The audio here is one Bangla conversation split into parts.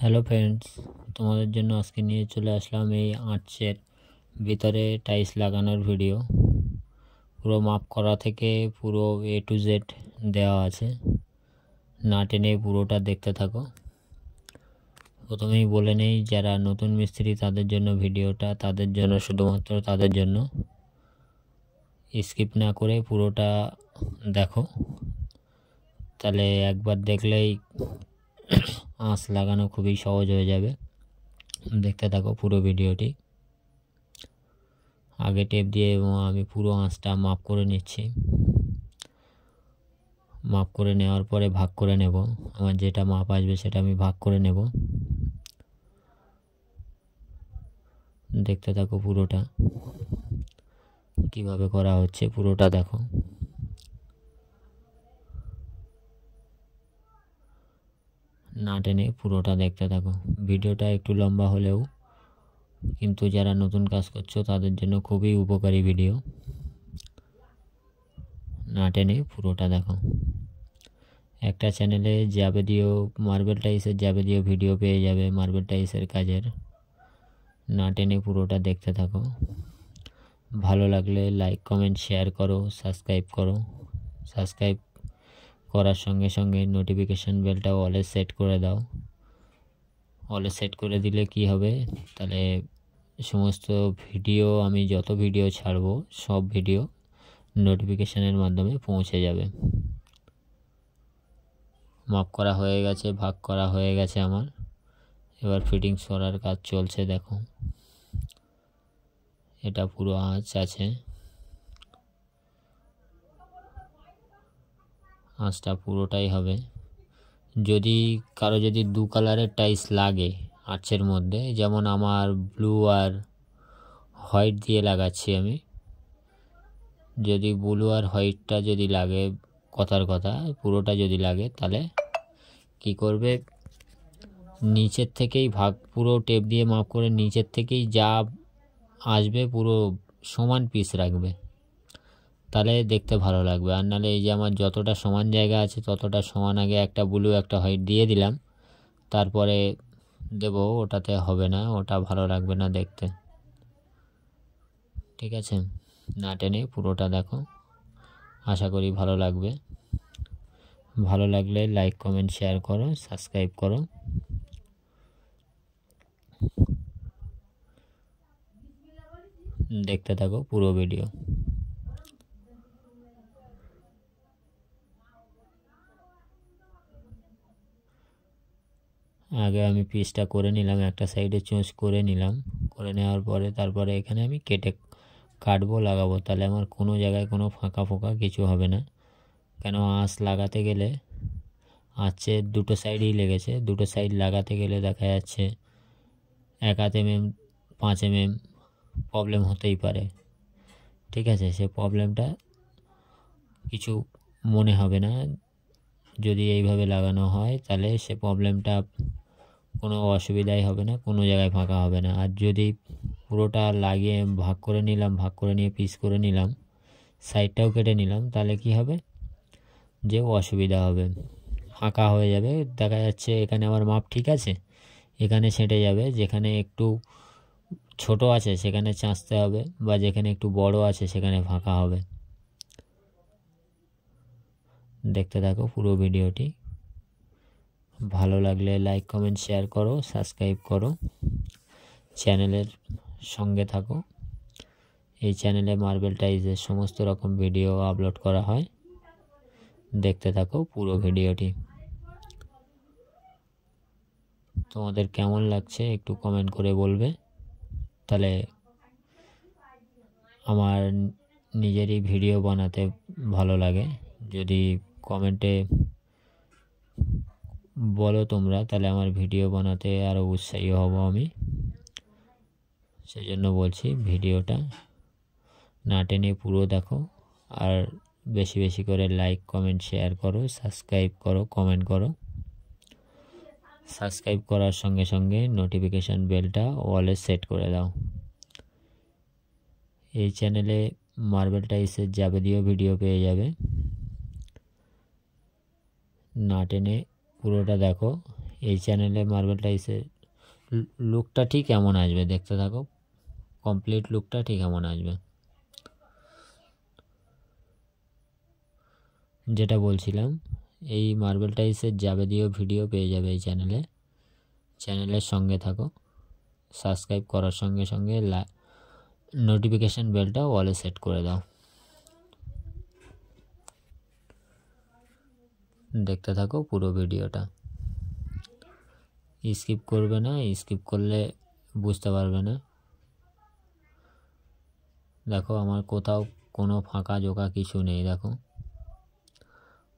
হ্যালো ফ্রেন্ডস তোমাদের জন্য আজকে নিয়ে চলে আসলাম এই আর্চের ভিতরে টাইলস লাগানোর ভিডিও পুরো মাপ করা থেকে পুরো এ টু জেড দেওয়া আছে না টেনে পুরোটা দেখতে থাকো প্রথমেই বলে নেই যারা নতুন মিস্ত্রি তাদের জন্য ভিডিওটা তাদের জন্য শুধুমাত্র তাদের জন্য স্কিপ না করে পুরোটা দেখো তাহলে একবার দেখলেই আঁশ লাগানো খুবই সহজ হয়ে যাবে দেখতে থাকো পুরো ভিডিওটি আগে টেপ দিয়ে এবং আমি পুরো আঁশটা মাপ করে নিচ্ছি মাপ করে নেওয়ার পরে ভাগ করে নেব আমার যেটা মাপ আসবে সেটা আমি ভাগ করে নেব দেখতে থাকো পুরোটা কিভাবে করা হচ্ছে পুরোটা দেখো না টেনে পুরোটা দেখতে থাকো ভিডিওটা একটু লম্বা হলেও কিন্তু যারা নতুন কাজ করছো তাদের জন্য খুবই উপকারী ভিডিও না টেনে পুরোটা দেখো একটা চ্যানেলে দিও মার্বেল টাইসের দিও ভিডিও পেয়ে যাবে মার্বেল টাইসের কাজের না টেনে পুরোটা দেখতে থাকো ভালো লাগলে লাইক কমেন্ট শেয়ার করো সাবস্ক্রাইব করো সাবস্ক্রাইব করার সঙ্গে সঙ্গে নোটিফিকেশান বেলটা অলে সেট করে দাও অলে সেট করে দিলে কি হবে তাহলে সমস্ত ভিডিও আমি যত ভিডিও ছাড়বো সব ভিডিও নোটিফিকেশানের মাধ্যমে পৌঁছে যাবে মাপ করা হয়ে গেছে ভাগ করা হয়ে গেছে আমার এবার ফিটিংস করার কাজ চলছে দেখো এটা পুরো আঁচ আছে আঁচটা পুরোটাই হবে যদি কারো যদি দু কালারের টাইস লাগে আর্চের মধ্যে যেমন আমার ব্লু আর হোয়াইট দিয়ে লাগাচ্ছি আমি যদি ব্লু আর হোয়াইটটা যদি লাগে কথার কথা পুরোটা যদি লাগে তাহলে কি করবে নিচের থেকেই ভাগ পুরো টেপ দিয়ে মাপ করে নিচের থেকেই যা আসবে পুরো সমান পিস রাখবে তাহলে দেখতে ভালো লাগবে আর নাহলে এই যে আমার যতটা সমান জায়গা আছে ততটা সমান আগে একটা ব্লু একটা হোয়াইট দিয়ে দিলাম তারপরে দেব ওটাতে হবে না ওটা ভালো লাগবে না দেখতে ঠিক আছে না টেনে পুরোটা দেখো আশা করি ভালো লাগবে ভালো লাগলে লাইক কমেন্ট শেয়ার করো সাবস্ক্রাইব করো দেখতে থাকো পুরো ভিডিও আগে আমি পিসটা করে নিলাম একটা সাইডে চুঁচ করে নিলাম করে নেওয়ার পরে তারপরে এখানে আমি কেটে কাটবো লাগাবো তাহলে আমার কোনো জায়গায় কোনো ফাঁকা ফোঁকা কিছু হবে না কেন আঁচ লাগাতে গেলে আঁচে দুটো সাইডেই লেগেছে দুটো সাইড লাগাতে গেলে দেখা যাচ্ছে এক হাত এম এম পাঁচ এম এম প্রবলেম হতেই পারে ঠিক আছে সে প্রবলেমটা কিছু মনে হবে না যদি এইভাবে লাগানো হয় তাহলে সে প্রবলেমটা কোনো অসুবিধাই হবে না কোনো জায়গায় ফাঁকা হবে না আর যদি পুরোটা লাগিয়ে ভাগ করে নিলাম ভাগ করে নিয়ে পিস করে নিলাম সাইডটাও কেটে নিলাম তাহলে কি হবে যে অসুবিধা হবে ফাঁকা হয়ে যাবে দেখা যাচ্ছে এখানে আমার মাপ ঠিক আছে এখানে ছেঁটে যাবে যেখানে একটু ছোট আছে সেখানে চাঁচতে হবে বা যেখানে একটু বড় আছে সেখানে ফাঁকা হবে দেখতে থাকো পুরো ভিডিওটি ভালো লাগলে লাইক কমেন্ট শেয়ার করো সাবস্ক্রাইব করো চ্যানেলের সঙ্গে থাকো এই চ্যানেলে মার্বেল টাইজের সমস্ত রকম ভিডিও আপলোড করা হয় দেখতে থাকো পুরো ভিডিওটি তোমাদের কেমন লাগছে একটু কমেন্ট করে বলবে তাহলে আমার নিজেরই ভিডিও বানাতে ভালো লাগে যদি কমেন্টে বলো তোমরা তাহলে আমার ভিডিও বানাতে আরও উৎসাহী হব আমি সেই জন্য বলছি ভিডিওটা না টেনে পুরো দেখো আর বেশি বেশি করে লাইক কমেন্ট শেয়ার করো সাবস্ক্রাইব করো কমেন্ট করো সাবস্ক্রাইব করার সঙ্গে সঙ্গে নোটিফিকেশান বেলটা ওয়ালে সেট করে দাও এই চ্যানেলে মার্বেল টাইসের যাবতীয় ভিডিও পেয়ে যাবে না টেনে পুরোটা দেখো এই চ্যানেলে মার্বেল টাইসের লুকটা ঠিক এমন আসবে দেখতে থাকো কমপ্লিট লুকটা ঠিক এমন আসবে যেটা বলছিলাম এই মার্বেল টাইসের যাবতীয় ভিডিও পেয়ে যাবে এই চ্যানেলে চ্যানেলের সঙ্গে থাকো সাবস্ক্রাইব করার সঙ্গে সঙ্গে লা নোটিফিকেশান বেলটাও অলে সেট করে দাও দেখতে থাকো পুরো ভিডিওটা স্কিপ করবে না স্কিপ করলে বুঝতে পারবে না দেখো আমার কোথাও কোনো ফাঁকা জোকা কিছু নেই দেখো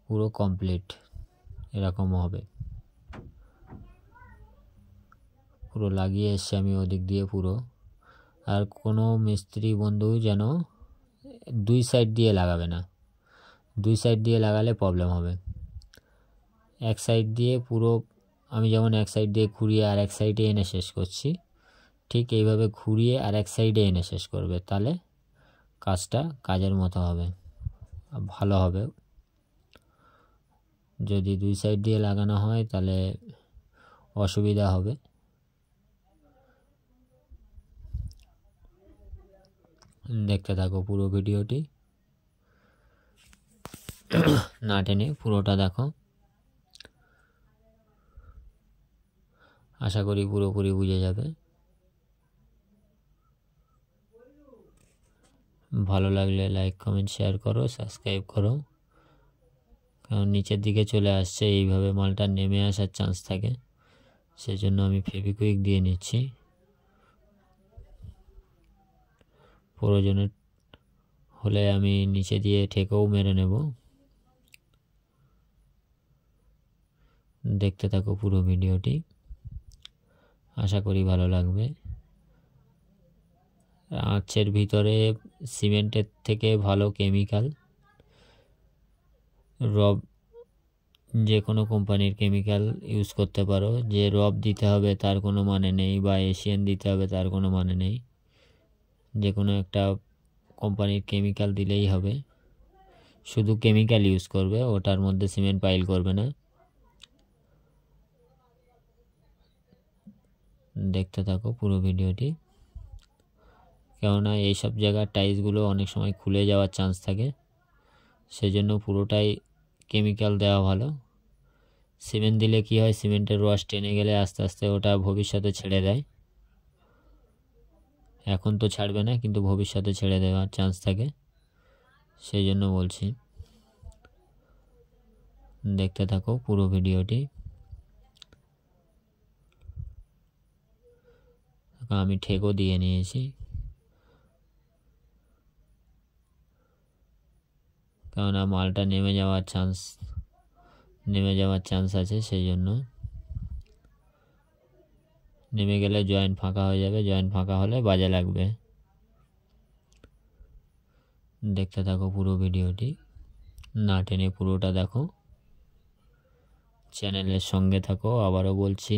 পুরো কমপ্লিট এরকম হবে পুরো লাগিয়ে এসছি আমি ওদিক দিয়ে পুরো আর কোনো মিস্ত্রি বন্ধু যেন দুই সাইড দিয়ে লাগাবে না দুই সাইড দিয়ে লাগালে প্রবলেম হবে এক সাইড দিয়ে পুরো আমি যেমন এক সাইড দিয়ে ঘুরিয়ে আর এক সাইডে এনে শেষ করছি ঠিক এইভাবে ঘুরিয়ে আর এক সাইডে এনে শেষ করবে তাহলে কাজটা কাজের মতো হবে ভালো হবে যদি দুই সাইড দিয়ে লাগানো হয় তাহলে অসুবিধা হবে দেখতে থাকো পুরো ভিডিওটি না টেনে পুরোটা দেখো আশা করি পুরোপুরি বুঝে যাবে ভালো লাগলে লাইক কমেন্ট শেয়ার করো সাবস্ক্রাইব করো কারণ নিচের দিকে চলে আসছে এইভাবে মালটা নেমে আসার চান্স থাকে সেজন্য আমি ফেভিকুইক দিয়ে নিচ্ছি প্রয়োজনে হলে আমি নিচে দিয়ে ঠেকেও মেরে নেব দেখতে থাকো পুরো ভিডিওটি আশা করি ভালো লাগবে আঁচের ভিতরে সিমেন্টের থেকে ভালো কেমিক্যাল রব যে কোনো কোম্পানির কেমিক্যাল ইউজ করতে পারো যে রব দিতে হবে তার কোনো মানে নেই বা এশিয়ান দিতে হবে তার কোনো মানে নেই যে কোনো একটা কোম্পানির কেমিক্যাল দিলেই হবে শুধু কেমিক্যাল ইউজ করবে ওটার মধ্যে সিমেন্ট পাইল করবে না দেখতে থাকো পুরো ভিডিওটি কেননা এইসব জায়গার টাইলসগুলো অনেক সময় খুলে যাওয়ার চান্স থাকে সেজন্য পুরোটাই কেমিক্যাল দেওয়া ভালো সিমেন্ট দিলে কি হয় সিমেন্টের রস টেনে গেলে আস্তে আস্তে ওটা ভবিষ্যতে ছেড়ে দেয় এখন তো ছাড়বে না কিন্তু ভবিষ্যতে ছেড়ে দেওয়ার চান্স থাকে সেই জন্য বলছি দেখতে থাকো পুরো ভিডিওটি আমি ঠেকও দিয়ে নিয়েছি কেননা মালটা নেমে যাওয়ার চান্স নেমে যাওয়ার চান্স আছে সেই জন্য নেমে গেলে জয়েন্ট ফাঁকা হয়ে যাবে জয়েন্ট ফাঁকা হলে বাজে লাগবে দেখতে থাকো পুরো ভিডিওটি না টেনে পুরোটা দেখো চ্যানেলের সঙ্গে থাকো আবারও বলছি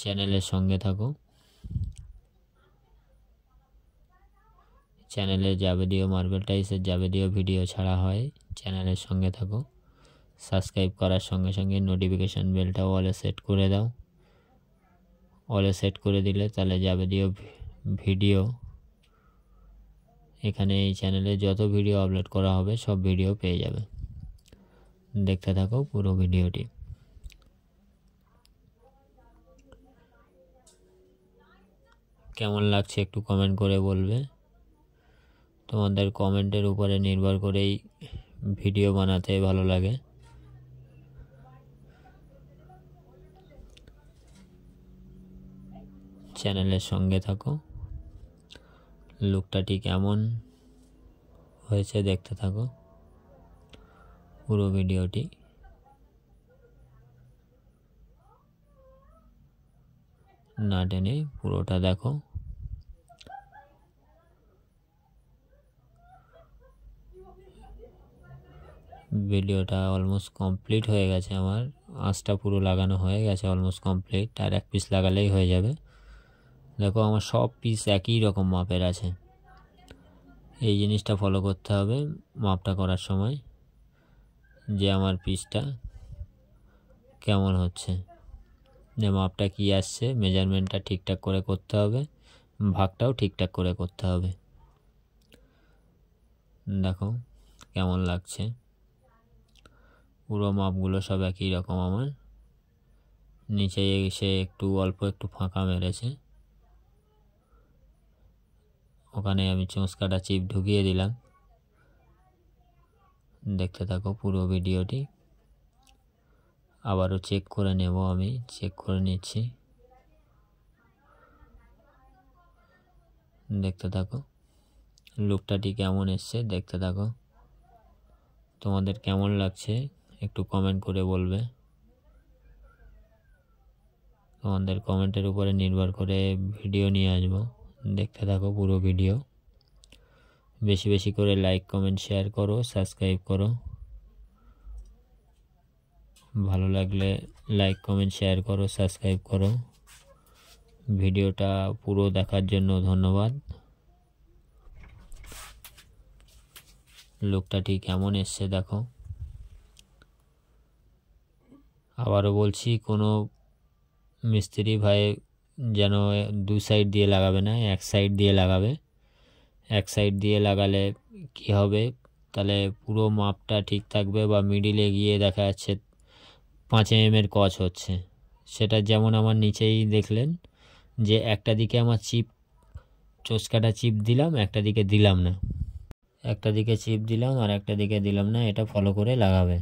চ্যানেলের সঙ্গে থাকো চ্যানেলে যাবতীয় মার্বেল টাইসের যাবতীয় ভিডিও ছাড়া হয় চ্যানেলের সঙ্গে থাকো সাবস্ক্রাইব করার সঙ্গে সঙ্গে নোটিফিকেশান বেলটাও অলে সেট করে দাও অলে সেট করে দিলে তাহলে যাবতীয় ভিডিও এখানে এই চ্যানেলে যত ভিডিও আপলোড করা হবে সব ভিডিও পেয়ে যাবে দেখতে থাকো পুরো ভিডিওটি কেমন লাগছে একটু কমেন্ট করে বলবে তোমাদের কমেন্টের উপরে নির্ভর করেই ভিডিও বানাতে ভালো লাগে চ্যানেলের সঙ্গে থাকো লুকটা ঠিক এমন হয়েছে দেখতে থাকো পুরো ভিডিওটি না টেনে পুরোটা দেখো ভিডিওটা অলমোস্ট কমপ্লিট হয়ে গেছে আমার আঁচটা পুরো লাগানো হয়ে গেছে অলমোস্ট কমপ্লিট আর এক পিস লাগালেই হয়ে যাবে দেখো আমার সব পিস একই রকম মাপের আছে এই জিনিসটা ফলো করতে হবে মাপটা করার সময় যে আমার পিসটা কেমন হচ্ছে যে মাপটা কি আসছে মেজারমেন্টটা ঠিকঠাক করে করতে হবে ভাগটাও ঠিকঠাক করে করতে হবে দেখো কেমন লাগছে পুরো মাপগুলো সব একই রকম আমার নিচে এসে একটু অল্প একটু ফাঁকা মেরেছে ওখানে আমি চুঁচকাটা চিপ ঢুকিয়ে দিলাম দেখতে থাকো পুরো ভিডিওটি আবারও চেক করে নেব আমি চেক করে নিচ্ছি দেখতে থাকো লুকটাটি কেমন এসছে দেখতে থাকো তোমাদের কেমন লাগছে একটু কমেন্ট করে বলবে তোমাদের কমেন্টের উপরে নির্ভর করে ভিডিও নিয়ে আসব দেখতে থাকো পুরো ভিডিও বেশি বেশি করে লাইক কমেন্ট শেয়ার করো সাবস্ক্রাইব করো ভালো লাগলে লাইক কমেন্ট শেয়ার করো সাবস্ক্রাইব করো ভিডিওটা পুরো দেখার জন্য ধন্যবাদ লোকটা ঠিক এমন এসছে দেখো আবারও বলছি কোনো মিস্ত্রি ভাই যেন দু সাইড দিয়ে লাগাবে না এক সাইড দিয়ে লাগাবে এক সাইড দিয়ে লাগালে কি হবে তাহলে পুরো মাপটা ঠিক থাকবে বা মিডিলে গিয়ে দেখা যাচ্ছে পাঁচ এম mm এর কচ হচ্ছে সেটা যেমন আমার নিচেই দেখলেন যে একটা দিকে আমার চিপ চোসকাটা চিপ দিলাম একটা দিকে দিলাম না একটা দিকে চিপ দিলাম আর একটা দিকে দিলাম না এটা ফলো করে লাগাবে